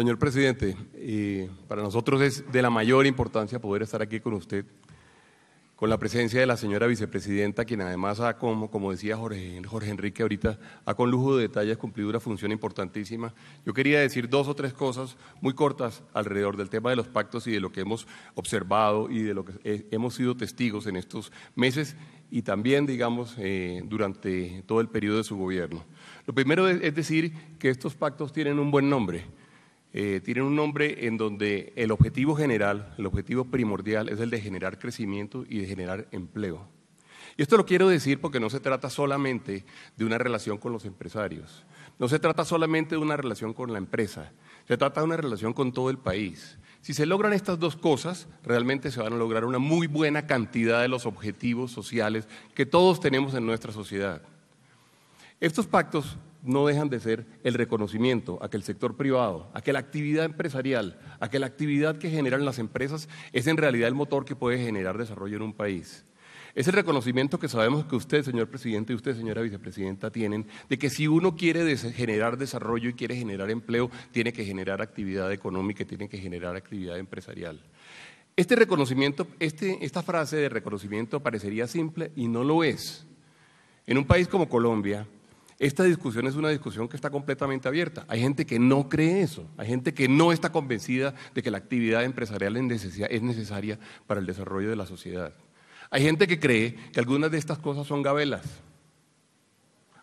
Señor presidente, eh, para nosotros es de la mayor importancia poder estar aquí con usted, con la presencia de la señora vicepresidenta, quien además ha, como, como decía Jorge, Enrique ahorita, ha con lujo de detalles cumplido una función importantísima. Yo quería decir dos o tres cosas muy cortas alrededor del tema de los pactos y de lo que hemos observado y de lo que hemos sido testigos en estos meses y también, digamos, eh, durante todo el periodo de su gobierno. Lo primero es decir que estos pactos tienen un buen nombre eh, tienen un nombre en donde el objetivo general, el objetivo primordial es el de generar crecimiento y de generar empleo. Y esto lo quiero decir porque no se trata solamente de una relación con los empresarios, no se trata solamente de una relación con la empresa, se trata de una relación con todo el país. Si se logran estas dos cosas, realmente se van a lograr una muy buena cantidad de los objetivos sociales que todos tenemos en nuestra sociedad. Estos pactos no dejan de ser el reconocimiento a que el sector privado, a que la actividad empresarial, a que la actividad que generan las empresas es en realidad el motor que puede generar desarrollo en un país. Es el reconocimiento que sabemos que usted, señor presidente, y usted, señora vicepresidenta, tienen de que si uno quiere generar desarrollo y quiere generar empleo, tiene que generar actividad económica, tiene que generar actividad empresarial. Este reconocimiento, este, esta frase de reconocimiento parecería simple y no lo es. En un país como Colombia, esta discusión es una discusión que está completamente abierta. Hay gente que no cree eso, hay gente que no está convencida de que la actividad empresarial es necesaria para el desarrollo de la sociedad. Hay gente que cree que algunas de estas cosas son gabelas.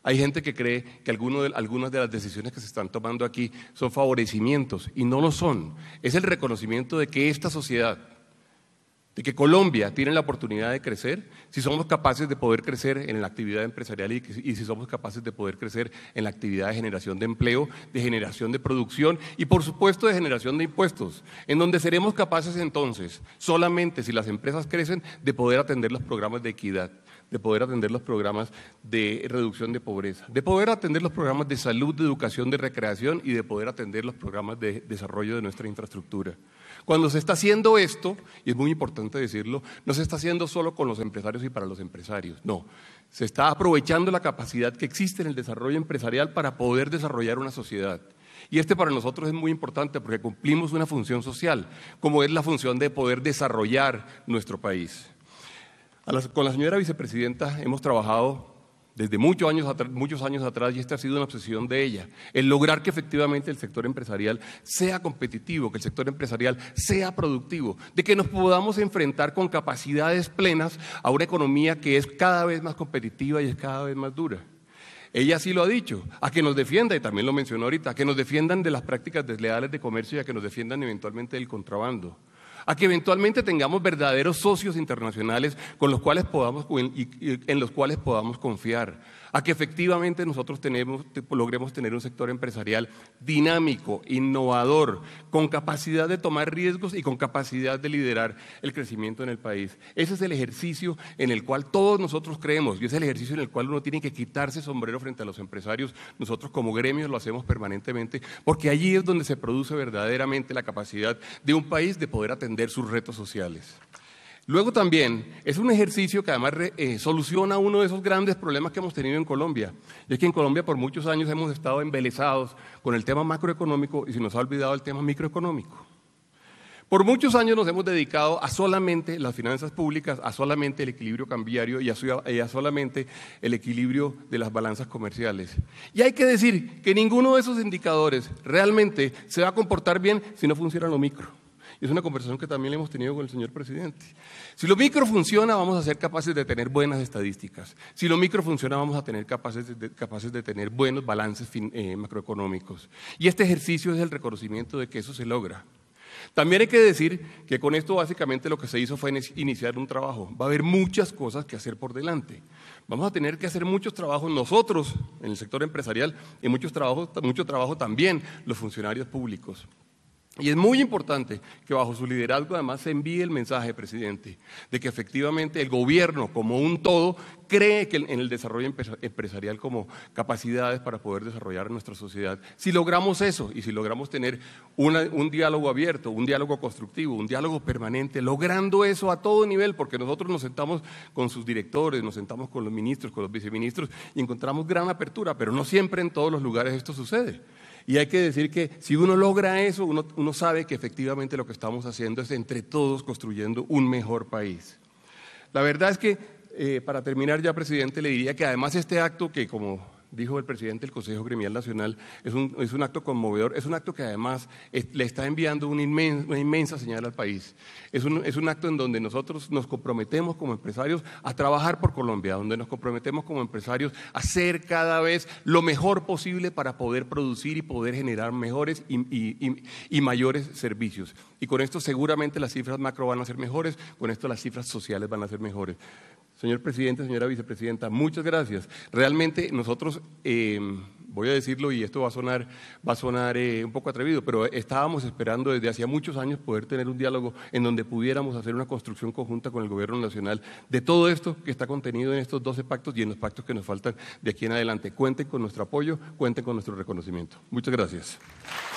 Hay gente que cree que algunas de las decisiones que se están tomando aquí son favorecimientos y no lo son. Es el reconocimiento de que esta sociedad, de que Colombia tiene la oportunidad de crecer si somos capaces de poder crecer en la actividad empresarial y, si somos capaces de poder crecer en la actividad de generación de empleo, de generación de producción y por supuesto de generación de impuestos, en donde seremos capaces entonces, solamente si las empresas crecen, de poder atender los programas de equidad, de poder atender los programas de reducción de pobreza, de poder atender los programas de salud, de educación, de recreación y de poder atender los programas de desarrollo de nuestra infraestructura. Cuando se está haciendo esto, y es muy importante, decirlo, no se está haciendo solo con los empresarios y para los empresarios, no. Se está aprovechando la capacidad que existe en el desarrollo empresarial para poder desarrollar una sociedad. Y este para nosotros es muy importante porque cumplimos una función social, como es la función de poder desarrollar nuestro país. con la señora vicepresidenta hemos trabajado desde muchos años, atrás, muchos años atrás y esta ha sido una obsesión de ella, el lograr que efectivamente el sector empresarial sea competitivo, que el sector empresarial sea productivo, de que nos podamos enfrentar con capacidades plenas a una economía que es cada vez más competitiva y es cada vez más dura. Ella sí lo ha dicho, a que nos defienda, y también lo mencionó ahorita, a que nos defiendan de las prácticas desleales de comercio y a que nos defiendan eventualmente del contrabando a que eventualmente tengamos verdaderos socios internacionales con los cuales podamos, en los cuales podamos confiar, a que efectivamente nosotros logremos tener un sector empresarial dinámico, innovador, con capacidad de tomar riesgos y con capacidad de liderar el crecimiento en el país. Ese es el ejercicio en el cual todos nosotros creemos y es el ejercicio en el cual uno tiene que quitarse sombrero frente a los empresarios. Nosotros como gremios lo hacemos permanentemente porque allí es donde se produce verdaderamente la capacidad de un país de poder atender sus retos sociales. Luego también es un ejercicio que además eh, soluciona uno de esos grandes problemas que hemos tenido en Colombia. Y es que en Colombia por muchos años hemos estado embelesados con el tema macroeconómico y se nos ha olvidado el tema microeconómico. Por muchos años nos hemos dedicado a solamente las finanzas públicas, a solamente el equilibrio cambiario y a, y a solamente el equilibrio de las balanzas comerciales. Y hay que decir que ninguno de esos indicadores realmente se va a comportar bien si no funciona lo micro. Es una conversación que también hemos tenido con el señor presidente. Si lo micro funciona, vamos a ser capaces de tener buenas estadísticas. Si lo micro funciona, vamos a tener capaces de, tener buenos balances eh, macroeconómicos. Y este ejercicio es el reconocimiento de que eso se logra. También hay que decir que con esto básicamente lo que se hizo fue iniciar un trabajo. Va a haber muchas cosas que hacer por delante. Vamos a tener que hacer muchos trabajos nosotros en el sector empresarial y muchos trabajos, mucho trabajo también los funcionarios públicos. Y es muy importante que bajo su liderazgo además se envíe el mensaje, presidente, de que efectivamente el gobierno como un todo cree que en el desarrollo empresarial como capacidades para poder desarrollar nuestra sociedad. Si logramos eso y si logramos tener un diálogo abierto, un diálogo constructivo, un diálogo permanente, logrando eso a todo nivel, porque nosotros nos sentamos con sus directores, nos sentamos con los ministros, con los viceministros y encontramos gran apertura, pero no siempre en todos los lugares esto sucede. Y hay que decir que si uno logra eso, uno, sabe que efectivamente lo que estamos haciendo es entre todos construyendo un mejor país. La verdad es que, eh, para terminar ya, presidente, le diría que además este acto que como dijo el presidente del Consejo Gremial Nacional, es un, acto conmovedor, es un acto que además eh, le está enviando una inmensa, señal al país. Es un, acto en donde nosotros nos comprometemos como empresarios a trabajar por Colombia, donde nos comprometemos como empresarios a hacer cada vez lo mejor posible para poder producir y poder generar mejores y mayores servicios. Y con esto seguramente las cifras macro van a ser mejores, con esto las cifras sociales van a ser mejores. Señor presidente, señora vicepresidenta, muchas gracias. Realmente nosotros, eh, voy a decirlo y esto va a sonar, va a sonar eh, un poco atrevido, pero estábamos esperando desde hacía muchos años poder tener un diálogo en donde pudiéramos hacer una construcción conjunta con el gobierno nacional de todo esto que está contenido en estos 12 pactos y en los pactos que nos faltan de aquí en adelante. Cuenten con nuestro apoyo, cuenten con nuestro reconocimiento. Muchas gracias.